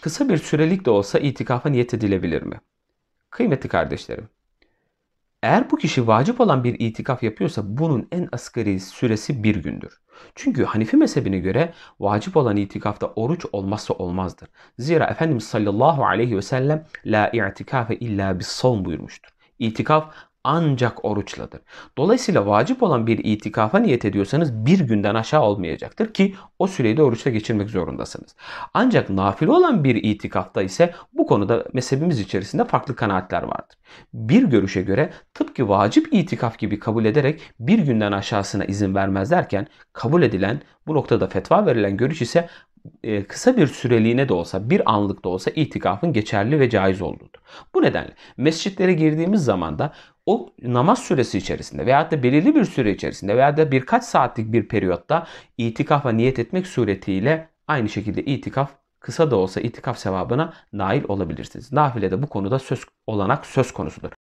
kısa bir sürelik de olsa itikafa niyet edilebilir mi? Kıymetli kardeşlerim, eğer bu kişi vacip olan bir itikaf yapıyorsa bunun en asgari süresi bir gündür. Çünkü Hanifi mezhebine göre vacip olan itikafta oruç olmazsa olmazdır. Zira Efendimiz sallallahu aleyhi ve sellem la itikafe illa bis buyurmuştur. İtikaf ancak oruçladır. Dolayısıyla vacip olan bir itikafa niyet ediyorsanız bir günden aşağı olmayacaktır ki o süreyi de oruçla geçirmek zorundasınız. Ancak nafile olan bir itikafta ise bu konuda mezhebimiz içerisinde farklı kanaatler vardır. Bir görüşe göre tıpkı vacip itikaf gibi kabul ederek bir günden aşağısına izin vermezlerken kabul edilen bu noktada fetva verilen görüş ise e, kısa bir süreliğine de olsa bir anlık da olsa itikafın geçerli ve caiz olduğudur. Bu nedenle mescitlere girdiğimiz zaman da o namaz süresi içerisinde veyahut da belirli bir süre içerisinde veya da birkaç saatlik bir periyotta itikafa niyet etmek suretiyle aynı şekilde itikaf kısa da olsa itikaf sevabına nail olabilirsiniz. Nafile de bu konuda söz olanak söz konusudur.